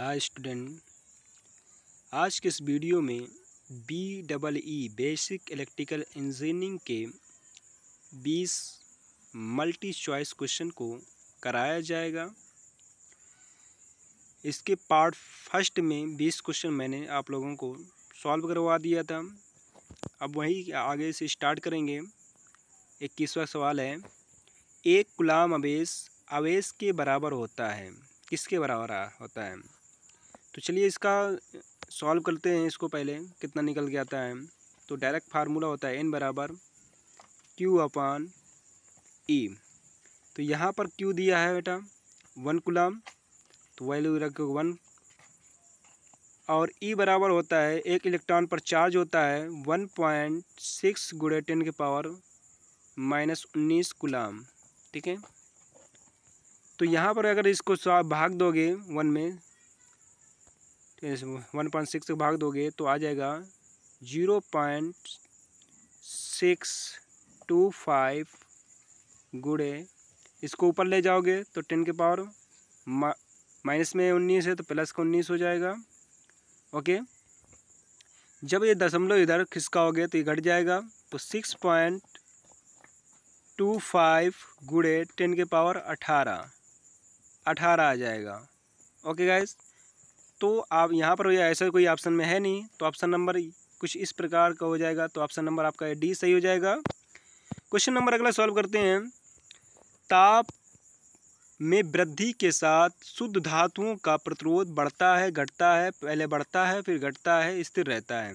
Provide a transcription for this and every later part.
hi student आज के इस वीडियो में B double E basic electrical engineering के 20 मल्टी चॉइस क्वेश्चन को कराया जाएगा इसके पार्ट फर्स्ट में 20 क्वेश्चन मैंने आप लोगों को सॉल्व करवा दिया था अब वही आगे से स्टार्ट करेंगे इक्कीसवा सवाल है एक गुलाम अवेश अवेश के बराबर होता है किसके बराबर होता है तो चलिए इसका सॉल्व करते हैं इसको पहले कितना निकल के आता है तो डायरेक्ट फार्मूला होता है एन बराबर क्यू अपान ई तो यहाँ पर क्यू दिया है बेटा वन कुलाम तो वैल्यू रखो वन और ई e बराबर होता है एक इलेक्ट्रॉन पर चार्ज होता है वन पॉइंट सिक्स गुड़े टेन के पावर माइनस उन्नीस गुलाम ठीक है तो यहाँ पर अगर इसको भाग दोगे वन में वन पॉइंट सिक्स भाग दोगे तो आ जाएगा zero point six two five गुड़े इसको ऊपर ले जाओगे तो टेन के पावर माइनस में उन्नीस है तो प्लस का उन्नीस हो जाएगा ओके जब ये दशमलव इधर खिसकाओगे तो ये घट जाएगा तो सिक्स पॉइंट टू फाइव गुड़े टेन के पावर अठारह अठारह आ जाएगा ओके गाइज़ तो आप यहाँ पर ऐसा कोई ऑप्शन में है नहीं तो ऑप्शन नंबर कुछ इस प्रकार का हो जाएगा तो ऑप्शन नंबर आपका डी सही हो जाएगा क्वेश्चन नंबर अगला सॉल्व करते हैं ताप में वृद्धि के साथ शुद्ध धातुओं का प्रतिरोध बढ़ता है घटता है पहले बढ़ता है फिर घटता है स्थिर रहता है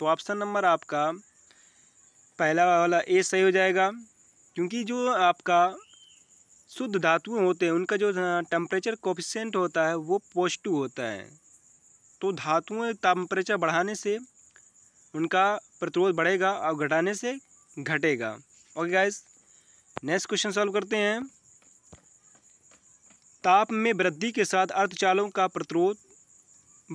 तो ऑप्शन नंबर आपका पहला वाला ए सही हो जाएगा क्योंकि जो आपका शुद्ध धातुएँ होते हैं उनका जो टेम्परेचर कोफिशेंट होता है वो पॉजिटिव होता है तो धातुओं तापम्रेचर बढ़ाने से उनका प्रतिरोध बढ़ेगा और घटाने से घटेगा okay guys next question solve करते हैं ताप में वृद्धि के साथ अर्थचालों का प्रतिरोध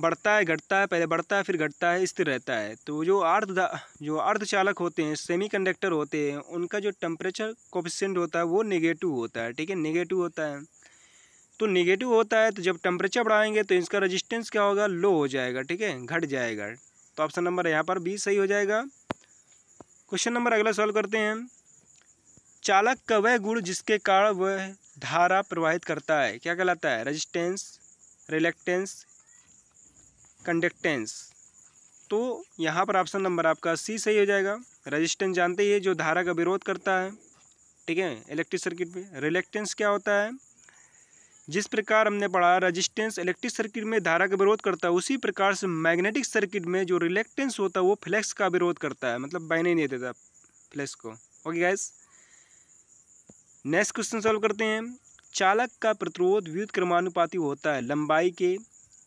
बढ़ता है घटता है पहले बढ़ता है फिर घटता है स्थिर रहता है तो जो अर्थ जो अर्थचालक होते हैं सेमीकंडक्टर होते हैं उनका जो टेम्परेचर कोफिशेंट होता है वो नेगेटिव होता है ठीक है नेगेटिव होता है तो निगेटिव होता है तो जब टेम्परेचर बढ़ाएंगे तो इसका रजिस्टेंस क्या होगा लो हो जाएगा ठीक है घट जाएगा तो ऑप्शन नंबर यहाँ पर बी सही हो जाएगा क्वेश्चन नंबर अगला सॉल्व करते हैं चालक का वह गुण जिसके कारण वह धारा प्रवाहित करता है क्या कहलाता है रजिस्टेंस रिलेक्टेंस कंडक्टेंस तो यहाँ पर ऑप्शन नंबर आपका सी सही हो जाएगा रजिस्टेंस जानते ही है जो धारा का विरोध करता है ठीक है इलेक्ट्रिक सर्किट में रिलेक्टेंस क्या होता है जिस प्रकार हमने पढ़ा रजिस्टेंस इलेक्ट्रिक सर्किट में धारा का विरोध करता है उसी प्रकार से मैग्नेटिक सर्किट में जो रिलेक्टेंस होता है वो फ्लैक्स का विरोध करता है मतलब बहने नहीं देता फ्लैक्स को okay guys next question solve करते हैं चालक का प्रतिरोध विद्युत क्रमानुपाती होता है लंबाई के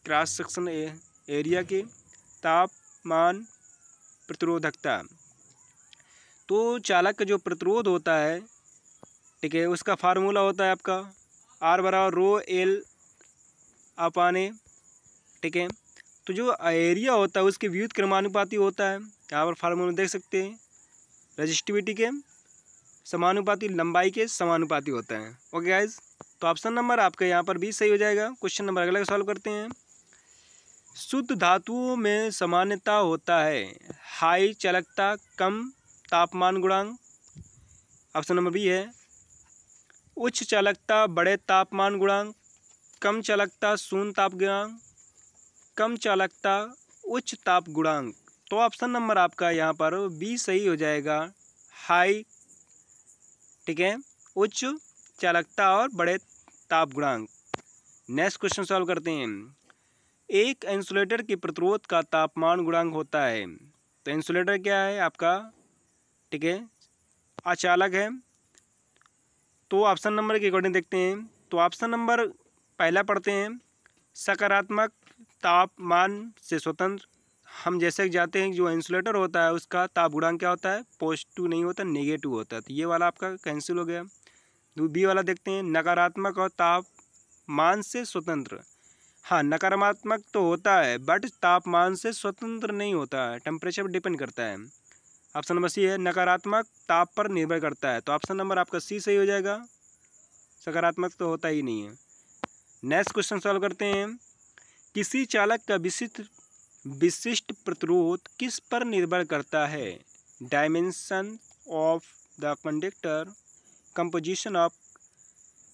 क्रॉस सेक्शन एरिया के तापमान प्रतिरोधकता तो चालक का जो प्रतिरोध होता है ठीक है उसका फार्मूला होता है आपका आर बराबर रो एल अपान ए ठीक है तो जो एरिया होता है उसके व्युत क्रमानुपाती होता है यहाँ पर फार्मूल देख सकते हैं रजिस्टिविटी के समानुपाती लंबाई के समानुपाती होता है ओके गाइज तो ऑप्शन नंबर आपका यहाँ पर भी सही हो जाएगा क्वेश्चन नंबर अगला सॉल्व करते हैं शुद्ध धातुओं में सामान्यता होता है हाई चलकता कम तापमान गुणांग ऑप्शन नंबर बी है उच्च चालकता बड़े तापमान गुणांक कम चालकता शून्य ताप गुणांक कम चालकता उच्च ताप गुणांक तो ऑप्शन नंबर आपका यहाँ पर बी सही हो जाएगा हाई ठीक है उच्च चालकता और बड़े ताप गुणांक नेक्स्ट क्वेश्चन सॉल्व करते हैं एक इंसुलेटर के प्रतिरोध का तापमान गुणांक होता है तो इंसुलेटर क्या है आपका ठीक है अचालक है तो ऑप्शन नंबर के अकॉर्डिंग देखते हैं तो ऑप्शन नंबर पहला पढ़ते हैं सकारात्मक तापमान से स्वतंत्र हम जैसे जाते हैं जो इंसुलेटर होता है उसका ताप गुणांक क्या होता है पॉजिटिव नहीं होता नेगेटिव होता है तो ये वाला आपका कैंसिल हो गया बी तो वाला देखते हैं नकारात्मक और तापमान से स्वतंत्र हाँ नकारात्मक तो होता है बट तापमान से स्वतंत्र नहीं होता है टेम्परेचर पर डिपेंड करता है ऑप्शन नंबर सी है नकारात्मक ताप पर निर्भर करता है तो ऑप्शन नंबर आपका सी सही हो जाएगा सकारात्मक तो होता ही नहीं है नेक्स्ट क्वेश्चन सॉल्व करते हैं किसी चालक का विशिष्ट विशिष्ट प्रतिरोध किस पर निर्भर करता है dimension of the conductor composition of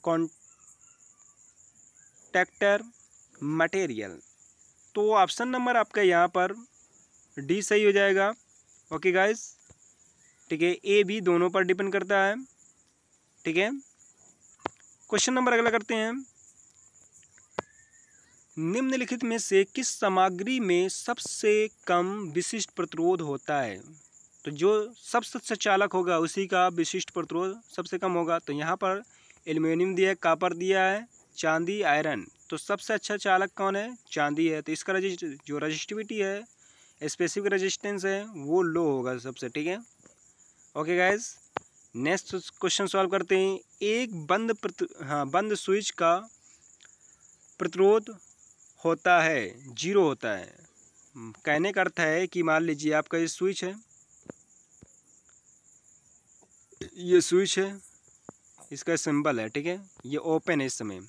contactor material तो ऑप्शन नंबर आपका यहाँ पर डी सही हो जाएगा ओके गाइस ठीक है ए बी दोनों पर डिपेंड करता है ठीक है क्वेश्चन नंबर अगला करते हैं निम्नलिखित में से किस सामग्री में सबसे कम विशिष्ट प्रतिरोध होता है तो जो सबसे सचालक होगा उसी का विशिष्ट प्रतिरोध सबसे कम होगा तो यहाँ पर एल्यूमिनियम दिया है कापर दिया है चांदी आयरन तो सबसे अच्छा चालक कौन है चांदी है तो इसका रजिस्ट जो रजिस्टिविटी है स्पेसिफिक रेजिस्टेंस है वो लो होगा सबसे ठीक है okay guys next question solve करते हैं एक बंद प्रत हाँ बंद स्विच का प्रतिरोध होता है जीरो होता है हम्म, कहने का अर्थ है कि मान लीजिए आपका ये स्विच है ये स्विच है इसका सिंबल है ठीक है ये ओपन है इस समय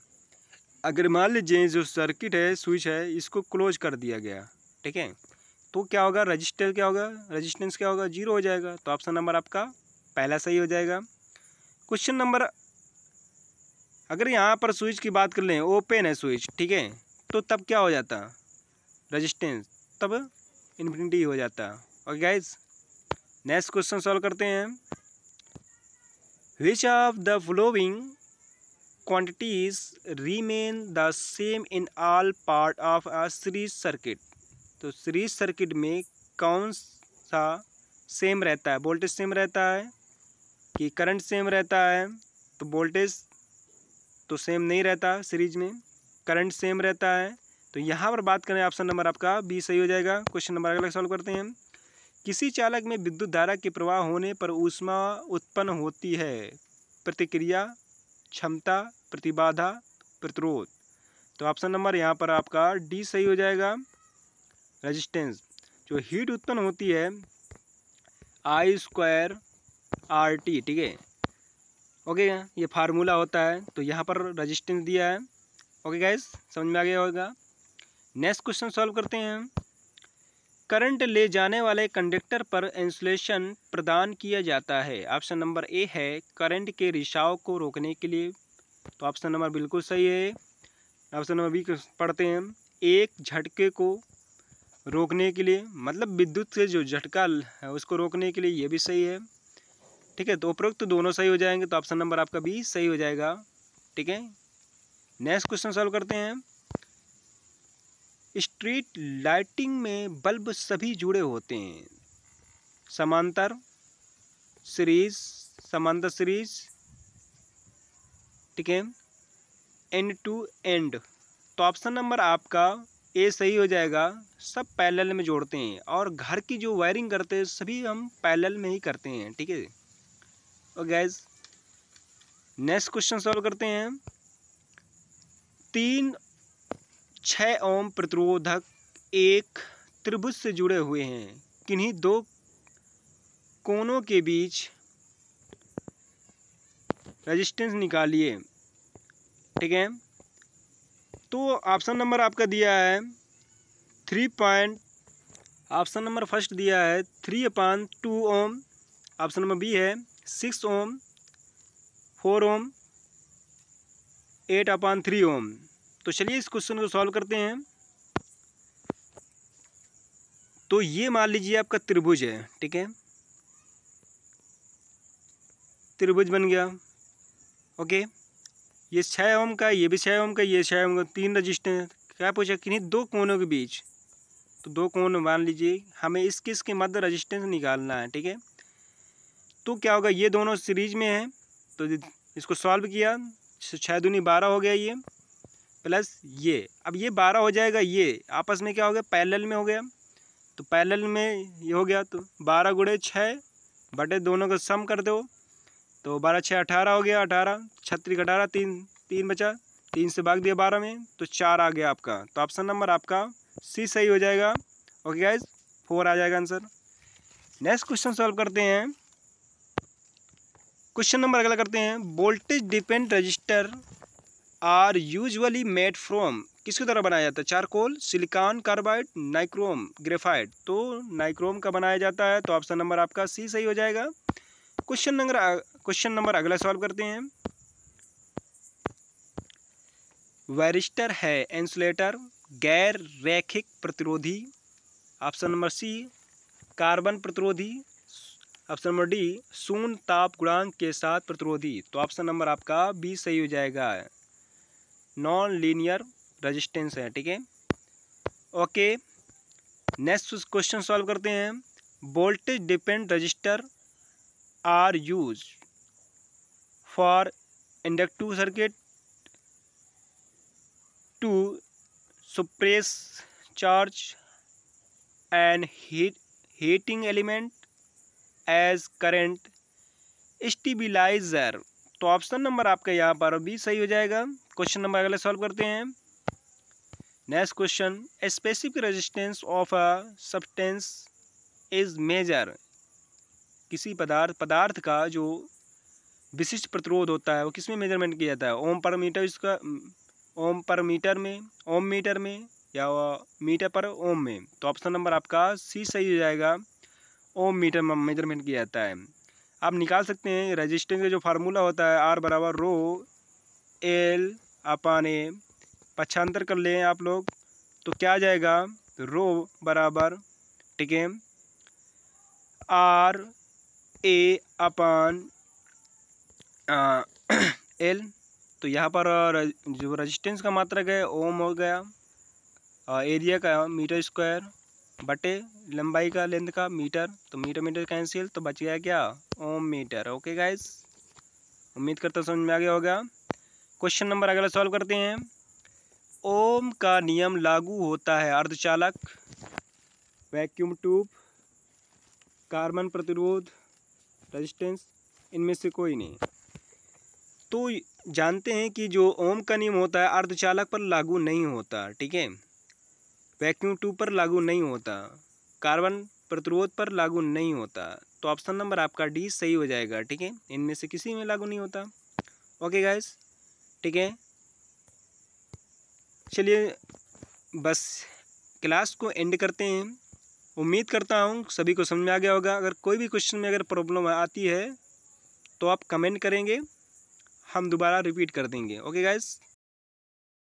अगर मान लीजिए जो सर्किट है स्विच है इसको क्लोज कर दिया गया ठीक है तो क्या होगा रजिस्टर क्या होगा रजिस्टेंस क्या होगा जीरो हो जाएगा तो ऑप्शन नंबर आपका पहला सही हो जाएगा क्वेश्चन नंबर अगर यहाँ पर स्विच की बात कर लें ओपन है स्विच ठीक है तो तब क्या हो जाता रजिस्टेंस तब इन्फिनिटी हो जाता और गाइज नेक्स्ट क्वेश्चन सॉल्व करते हैं which of the following quantities remain the same in all part of a series circuit तो सीरीज सर्किट में कौन सा सेम रहता है वोल्टेज सेम रहता है कि करंट सेम रहता है तो वोल्टेज तो सेम नहीं रहता सीरीज में करंट सेम रहता है तो यहाँ पर बात करें ऑप्शन नंबर आपका बी सही हो जाएगा क्वेश्चन नंबर अगला सॉल्व करते हैं किसी चालक में विद्युत धारा के प्रवाह होने पर ऊष्मा उत्पन्न होती है प्रतिक्रिया क्षमता प्रतिबाधा प्रतिरोध तो ऑप्शन नंबर यहाँ पर आपका डी सही हो जाएगा रेजिस्टेंस जो हीट उत्पन्न होती है आई स्क्वायर आर टी ठीक है ओके ये फार्मूला होता है तो यहाँ पर रेजिस्टेंस दिया है ओके गाइस समझ में आ गया होगा नेक्स्ट क्वेश्चन सॉल्व करते हैं करंट ले जाने वाले कंडक्टर पर इंसुलेशन प्रदान किया जाता है ऑप्शन नंबर ए है करंट के रिसाव को रोकने के लिए तो ऑप्शन नंबर बिल्कुल सही है ऑप्शन नंबर बी पढ़ते हैं एक झटके को रोकने के लिए मतलब विद्युत से जो झटका है उसको रोकने के लिए ये भी सही है ठीक है तो उपरोक्त तो दोनों सही हो जाएंगे तो ऑप्शन नंबर आपका भी सही हो जाएगा ठीक है नेक्स्ट क्वेश्चन सॉल्व करते हैं स्ट्रीट लाइटिंग में बल्ब सभी जुड़े होते हैं समांतर सीरीज समांतर सीरीज ठीक है एंड टू एंड तो ऑप्शन नंबर आपका ए सही हो जाएगा सब पैरेलल में जोड़ते हैं और घर की जो वायरिंग करते हैं सभी हम पैरेलल में ही करते हैं ठीक है और गैस नेक्स्ट क्वेश्चन सॉल्व करते हैं तीन छः ओम प्रतिरोधक एक त्रिभुज से जुड़े हुए हैं किन्हीं दो कोनों के बीच रेजिस्टेंस निकालिए ठीक है तो ऑप्शन नंबर आपका दिया है three point option number first दिया है थ्री अपान two ohm option number B है six ohm four ohm eight अपान थ्री ओम तो चलिए इस क्वेश्चन को सॉल्व करते हैं तो ये मान लीजिए आपका त्रिभुज है ठीक है त्रिभुज बन गया ओके ये छः ओम का ये भी छः ओम का ये छः ओम का तीन रजिस्टर क्या पूछा किन्हीं दो कोनों के बीच तो दो कोन मान लीजिए हमें इस किस के मध्य रजिस्टेंस निकालना है ठीक है तो क्या होगा ये दोनों सीरीज में है तो इसको सॉल्व किया छः दूनी बारह हो गया ये प्लस ये अब ये बारह हो जाएगा ये आपस में क्या हो गया पैरेलल में हो गया तो पैरेलल में ये हो गया तो बारह गुड़े छः बटे दोनों का सम कर दो तो बारह छः अठारह हो गया अठारह छत्तीस अठारह तीन तीन बचा तीन से भाग दिया बारह में तो चार आ गया आपका तो ऑप्शन नंबर आपका सी सही हो जाएगा ओके गाइज फोर आ जाएगा आंसर नेक्स्ट क्वेश्चन सॉल्व करते हैं क्वेश्चन नंबर अगला करते हैं voltage depend resistor are usually made from किसके द्वारा बनाया जाता है charcoal silicon carbide nichrome graphite तो नाइक्रोम का बनाया जाता है तो ऑप्शन नंबर आपका सी सही हो जाएगा क्वेश्चन नंबर क्वेश्चन नंबर अगला सॉल्व करते हैं वैरिस्टर है इंसुलेटर गैर रैखिक प्रतिरोधी ऑप्शन नंबर सी कार्बन प्रतिरोधी ऑप्शन नंबर डी शून्य ताप गुणांक के साथ प्रतिरोधी तो ऑप्शन नंबर आपका बी सही हो जाएगा नॉन लीनियर रेजिस्टेंस है ठीक है ओके नेक्स्ट क्वेश्चन सॉल्व करते हैं voltage depend resistor are use for inductive circuit to suppress charge and heating element as current stabilizer तो ऑप्शन नंबर आपका यहाँ पर भी सही हो जाएगा क्वेश्चन नंबर अगले सॉल्व करते हैं next question specific resistance of a substance is measure किसी पदार्थ पदार्थ का जो विशिष्ट प्रतिरोध होता है वो किस में मेजरमेंट किया जाता है ओम पर मीटर इसका ओम पर मीटर में ओम मीटर में या मीटर पर ओम में तो ऑप्शन नंबर आपका सी सही हो जाएगा ओम मीटर में मेजरमेंट किया जाता है आप निकाल सकते हैं रजिस्टेंस का जो फार्मूला होता है आर बराबर रो एल अपान ए पक्षांतर कर लें आप लोग तो क्या आ जाएगा रो बराबर ठीक है आर ए अपान एल तो यहाँ पर जो रजिस्टेंस का मात्रा गया ओम हो गया और एरिया का मीटर स्क्वायर बटे लंबाई का लेंथ का मीटर तो मीटर मीटर कैंसिल तो बच गया क्या ओम मीटर ओके गाइस उम्मीद करता समझ में आ गया होगा क्वेश्चन नंबर अगला सॉल्व करते हैं ओम का नियम लागू होता है अर्धचालक वैक्यूम ट्यूब कार्बन प्रतिरोध रेजिस्टेंस इनमें से कोई नहीं तो जानते हैं कि जो ओम का नियम होता है अर्धचालक पर लागू नहीं होता ठीक है वैक्यूम टू पर लागू नहीं होता कार्बन प्रतिरोध पर लागू नहीं होता तो ऑप्शन नंबर आपका डी सही हो जाएगा ठीक है इनमें से किसी में लागू नहीं होता ओके गाइस ठीक है चलिए बस क्लास को एंड करते हैं उम्मीद करता हूँ सभी को समझ में आ गया होगा अगर कोई भी क्वेश्चन में अगर प्रॉब्लम आती है तो आप कमेंट करेंगे हम दोबारा रिपीट कर देंगे ओके गाइज